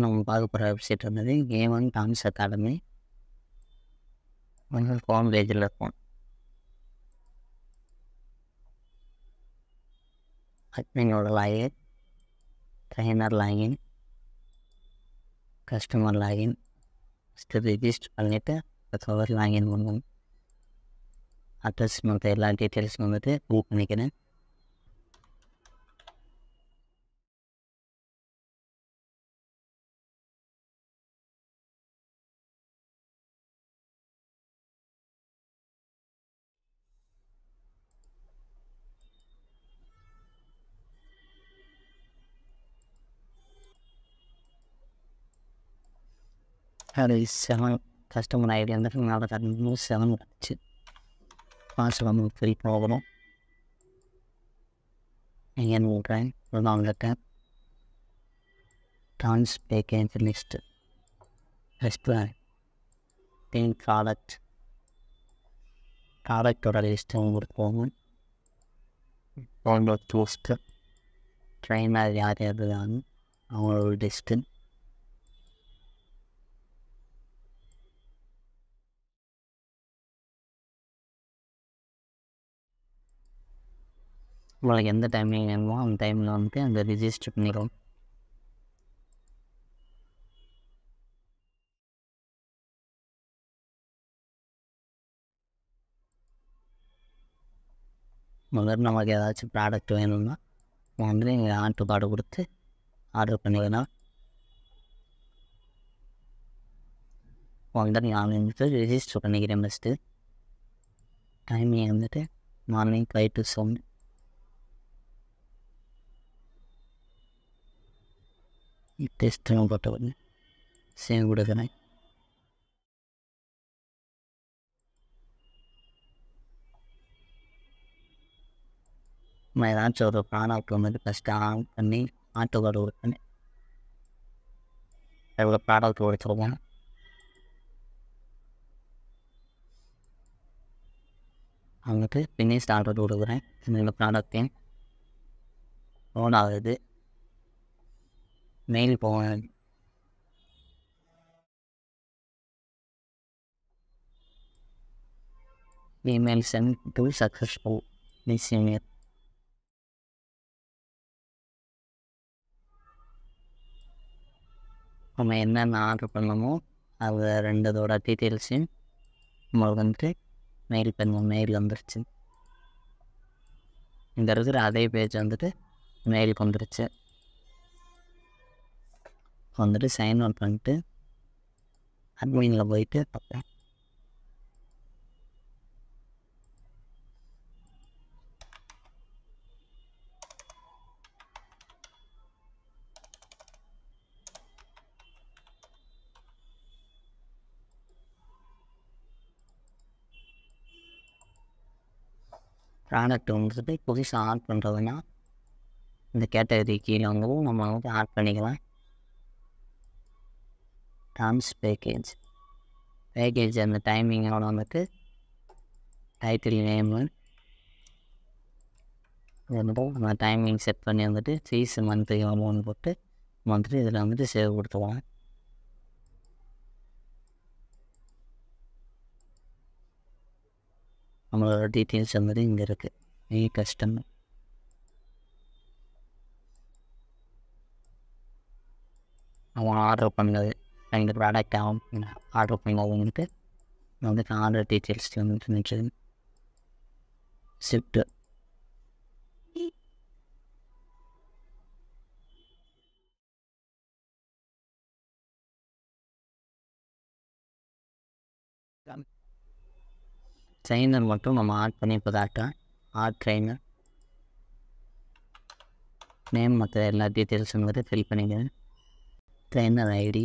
नम पाकपर वैट गेम टम्स अकाडमी फॉम पेज अट्मो लागे trainer login customer login register पड़े कवर लागिन बन अड्रस्त डीटेल वह पड़ी के Harry seven customer ID and the another customer seven password free program. Again, we'll try along the tab. Trans package list. Explore. Then product. Product order list over common. Download two step. Train மாதிரி யார் யார் இருக்காங்க அவங்களோட list உங்களுக்கு எந்த timing வேணுமோ அந்த டைமில் வந்துட்டு அந்த ரிஜிஸ்டர் பண்ணிடும் முதல் நமக்கு ஏதாச்சும் ப்ராடக்ட் வேணும்னா வந்து நீங்கள் ஆட்டு பாடு கொடுத்து ஆர்டர் பண்ணிக்கணும் வந்து நீங்கள் ஆன்லைன் வந்துட்டு ரிஜிஸ்டர் பண்ணிக்கிறேன் ஃபஸ்ட்டு டைமிங் வந்துட்டு மார்னிங் ஃபைவ் டு செவன் டெஸ்ட்டும் போட்டவங்க சேவ் கொடுக்குறேன் நான் ஏதாச்சும் ஒரு ப்ராடக்ட் வந்து ஃபஸ்ட்டு ஆன் பண்ணி ஆட்டோ கார்டு ஒர்க் பண்ணி எவ்வளோ ப்ராடக்ட் ஒழிச்சிருக்கேன் அவங்களுக்கு பின்னே ஸ்டார்ட் கொடுக்குறேன் என்னோடய ப்ராடக்டையும் லோன் ஆகுது മെയിലിൽ email sent to successful this email. நம்ம என்னென்ன ஆர்டர் பண்ணமோ அது ரெண்டதோட டீட்டெயில்ஸு நம்மளுக்கு வந்துட்டு மெயில் பண்ணுவோம் மெயில் வந்துருச்சு இந்த இருக்கிற அதே பேஜ் வந்துட்டு மெயிலுக்கு வந்துருச்சு வந்துட்டு சைன் அவுட் பண்ணிட்டு அட்மினில் போயிட்டு பார்ப்பேன் ப்ராடக்ட் வந்துட்டு புதுசாக ஆட் பண்ணுறதுன்னா இந்த கேட்டகரி கீழே வந்து நம்ம வந்து ஆட் பண்ணிக்கலாம் டாம்ஸ் பேக்கேஜ் பேக்கேஜ் அந்த டைமிங்கோட வந்துட்டு டைட்டில் நேமு வந்துட்டு நம்ம டைமிங் செட் பண்ணி வந்துட்டு ஃபீஸ் மந்த்துக்கு அமௌண்ட் போட்டு வந்துட்டு இதில் வந்துட்டு சேவ் கொடுத்துருவாங்க நம்மளோட டீட்டெயில்ஸ் வந்துட்டு இங்கே இருக்குது நீ கஷ்டம் அவன் ஆர்டர் பண்ணது இந்த ப்ராடக்ட் ஆகும் ஆர்டர் பண்ணுவோம் வந்துட்டு வந்துட்டு ஆர்டர் டீட்டெயில்ஸ் வந்துட்டு நினச்சி ஷிஃப்ட்டு ட்ரெயினர் மட்டும் நம்ம ஆட் பண்ணி இப்போதாட்டேன் ஆட் ட்ரெயினர் நேம் மற்ற எல்லா டீட்டெயில்ஸுங்கிறது ஃபில் பண்ணிக்கிறேன் trainer ID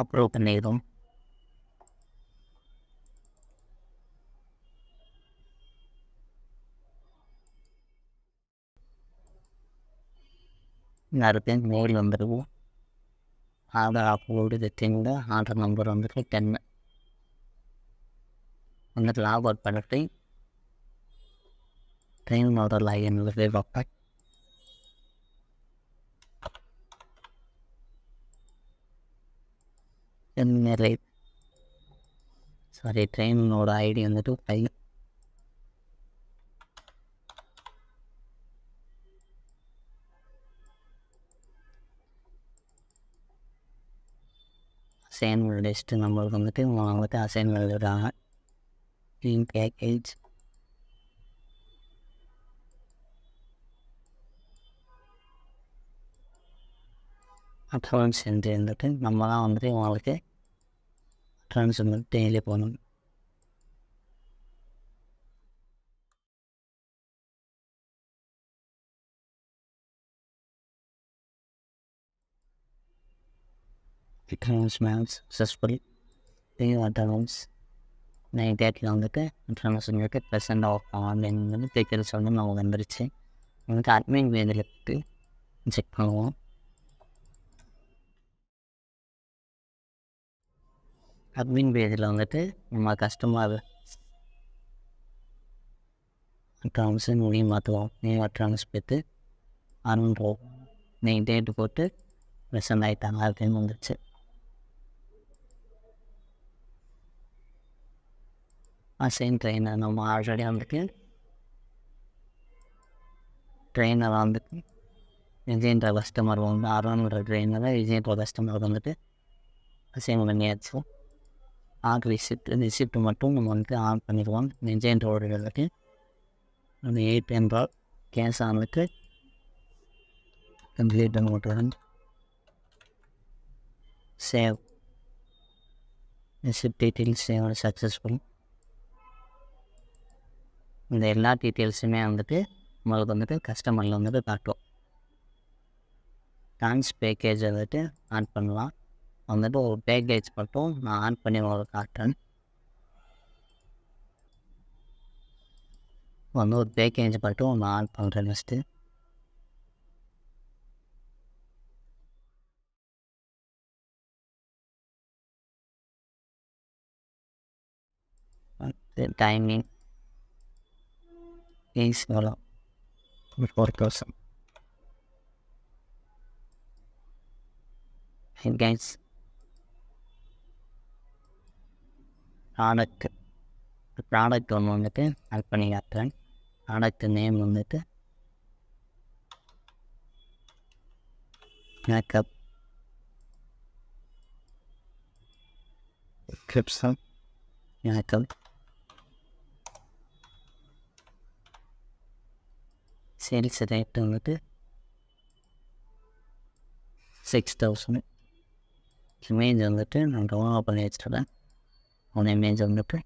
uproot the needle. அடுத்து மெயில் வந்துடுவோம் ஆர்டர் அப்லோடு திட்டிங்க ஆர்டர் நம்பர் வந்துட்டு டென்னு வந்துட்டு லாக் அவுட் பண்ணிட்டு ட்ரெயின் மோடர் லாகின் போய் வைப்பேன் narrate sorry train node id வந்துட்டு 5 அசைன்மெண்ட் லிஸ்ட்டு நம்மளுக்கு வந்துட்டு வந்துட்டு அசைன்மெண்ட் எழுதுறாங்க க்ளீன் பேக்கேஜ் அட்வான்ஸ் சென்று வந்துட்டு நம்ம தான் வந்துட்டு உங்களுக்கு simultaneously പോകണം ട്രാൻസ്മാൻസ് സക്സസ്ഫുൾ ത്രീ അഡ്വാൻസ് നൈറ്റായിട്ട് വന്നിട്ട് ട്രാൻസ്മിനൊക്കെ പ്രസൻറ്റ് ഓഫ് ഓൺലൈനിൽ നിന്ന് തെറ്റിച്ച് നമ്മൾ നമ്പരിച്ച് നമുക്ക് അഡ്മിൻ വേദിലെത്തി ചെക്ക് பண்ணுவோம் அட்மின் பேஜில் வந்துட்டு நம்ம கஸ்டமர் ட்ராம்ஸன் மொழியும் மாற்றுவோம் நேம் ட்ராம்ஸ் பேத்து அருண்ரோ நீங்கள் டேட்டு போட்டு ப்ரெசன்ட் ஆகிட்டாங்க அப்படின்னு வந்துடுச்சு அசைன் ட்ரெயினர் நம்ம ஆல்ரெடி வந்துட்டு ட்ரெயினர் வந்துட்டு விஜயன்ற கஸ்டமர் வந்து அருண்ன்ற ட்ரெயினரை விஜயன்ற கஸ்டமர் வந்துட்டு அசைன் பண்ணியாச்சு ஆர்க் ரிசிப்ட் ரிசிப்ட் மட்டும் நம்ம வந்து ஆன் பண்ணிடுவோம் நெஞ்சைன்ற ஓடுகளுக்கு ஒன்று எயிட் என்றால் கேஸ் ஆனுக்கு கம்ப்ளீட் பண்ண மாட்டேன் save receipt details save successful இந்த எல்லா டீட்டெயில்ஸுமே வந்துட்டு உங்களுக்கு வந்துட்டு கஸ்டமரில் வந்துட்டு காட்டுவோம் டான்ஸ் பேக்கேஜை வந்துட்டு ஆட் பண்ணலாம் வந்துட்டு ஒரு பேக்கேஜ் மட்டும் நான் ஆன் பண்ணி உங்களுக்கு காட்டுறேன் வந்து ஒரு பேக்கேஜ் மட்டும் நான் ஆன் பண்ணுறேன் ஃபஸ்ட்டு டைமிங் ப்ளீஸ் எவ்வளோ four thousand guys product product ஒன்று வந்துட்டு ஆட் பண்ணி காட்டுறேன் ப்ராடக்ட் நேம் வந்துட்டு மேக்கப் கிளிப்ஸா மேக்கப் சேல்ஸ் ரேட் வந்துட்டு சிக்ஸ் தௌசண்ட் இமேஜ் வந்துட்டு நான் டவுன்லோட் பண்ணி வச்சுருக்கேன் on a main zone nuclear.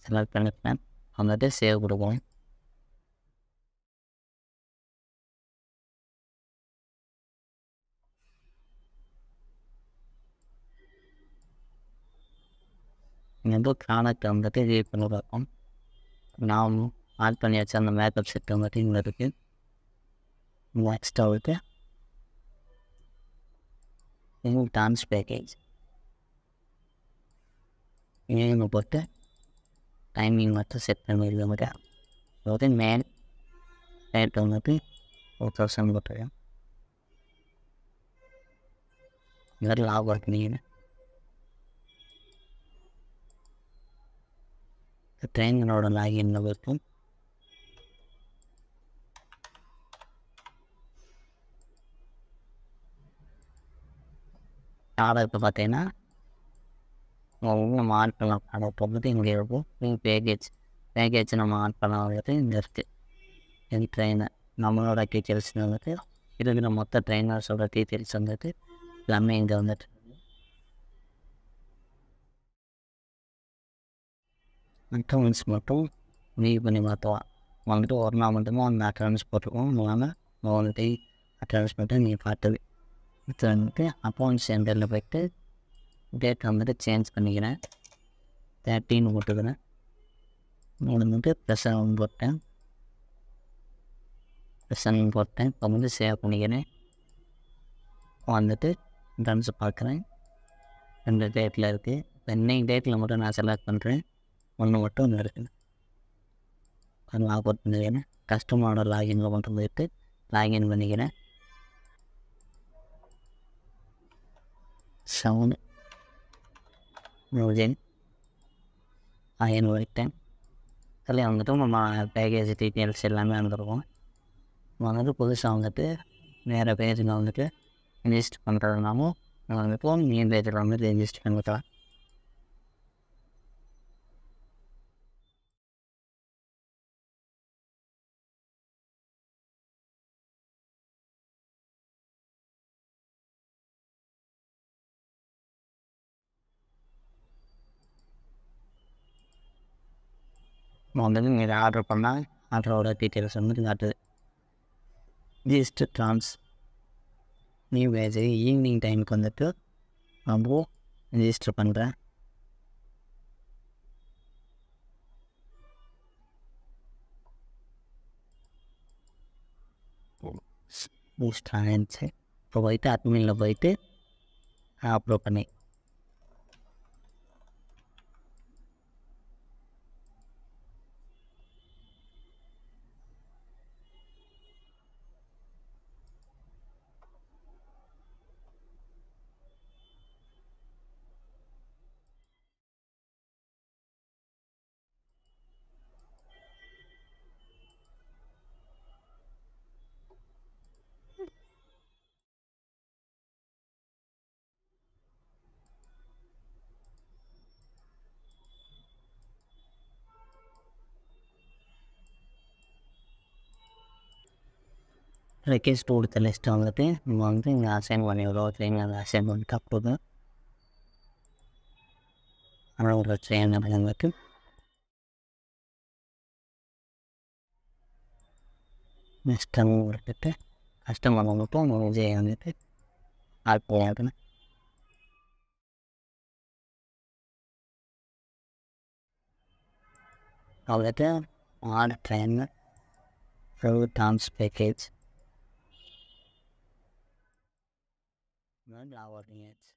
So that's been a plan. On the day, sale with a warning. எந்த கிளானக்கு வந்துட்டு ரீட் பண்ணி பார்ப்போம் நான் ஆட் பண்ணி வச்ச அந்த மேக்கப் செட் வந்துட்டு இங்கே இருக்கு நெக்ஸ்ட் அவருக்கு டான்ஸ் பேக்கேஜ் நேமை போட்டு டைமிங் மட்டும் செட் பண்ணி இருக்க அதாவது மேல் ரேட் வந்துட்டு ஒரு தௌசண்ட் போட்டுருக்கேன் இவர் லாபம் இருக்குனீங்க லாகி என்ன இருக்கும் ஆர்டர் இப்போ பார்த்தீங்கன்னா ஒன்று மாற்றலாம் அதை பொறுத்து இங்கே இருக்கும் நீங்கள் பேக்கேஜ் பேக்கேஜ் நம்ம ஆட் பண்ண வந்துட்டு இங்கே இருக்குது என் ட்ரெயினர் நம்மளோட டீச்சர்ஸ் வந்துட்டு இருக்கிற மொத்த ட்ரெயினர்ஸோட டீச்சர்ஸ் வந்துட்டு எல்லாமே இங்கே வந்துட்டு அக்கௌண்ட்ஸ் மட்டும் லீவ் பண்ணி மாற்றுவான் வந்துட்டு ஒரு நாள் மட்டும்தான் அந்த அட்டண்டன்ஸ் போட்டுருவோம் அதனால் வந்துட்டு அட்டண்டன்ஸ் மட்டும் நீங்கள் பார்த்துது வந்துட்டு அக்கௌண்ட்ஸ் சென்டரில் போய்ட்டு டேட் வந்துட்டு சேஞ்ச் பண்ணிக்கிறேன் தேர்ட்டின் போட்டுக்கிறேன் முடிஞ்சுட்டு ப்ரெசன் போட்டேன் ப்ரெஷன் போட்டேன் இப்போ வந்து சேவ் பண்ணிக்கிறேன் வந்துட்டு ட்ரம்ஸ் பார்க்குறேன் ரெண்டு டேட்டில் இருக்குது இப்போ இன்னைக்கு டேட்டில் மட்டும் நான் செலக்ட் பண்ணுறேன் ஒன்று மட்டும் ஒன்று இருக்குது நான் லாக் அவுட் பண்ணிக்கிறேன் கஸ்டமரோட லாகின் பண்ணுறது போயிட்டு லாகின் பண்ணிக்கிறேன் செவனு మ్యూజిన్ அயன் ஒயிட்டன் அதில் வந்துட்டு நம்ம பேக்கேஜ் டீட்டெயில்ஸ் எல்லாமே வந்துருக்கும் வந்துட்டு புதுசாக வந்துட்டு வேறு பேஜில் வந்துட்டு ரிஜிஸ்டர் பண்ணுறதுனாலும் நம்ம இப்போ மீன் பேஜில் வந்துட்டு ரிஜிஸ்டர் பண்ணிக்கலாம் आडर पड़ा आडरों डीटेल्स जीस्ट ट्रांस न्यू वेज ईविंग टाइम को रो रिजिस्टर पड़े अब अडमिन अप्रूव पड़े ரெக்வெஸ்ட் கொடுத்த லிஸ்ட்டை வந்துட்டு நம்ம வந்து இங்கே அசைன் பண்ணிவிடுவோம் சரிங்களா அதை அசைன் பண்ணிட்டு அப்போது அவ்வளோ ஒரு ட்ரெயின் அப்படிங்கிறதுக்கு நஷ்டம் வந்துட்டு கஸ்டமர் வந்துட்டு நம்ம விஜய் வந்துட்டு ஆட் பண்ணியாக்கணும் வந்துட்டு add train full dance package learned our needs.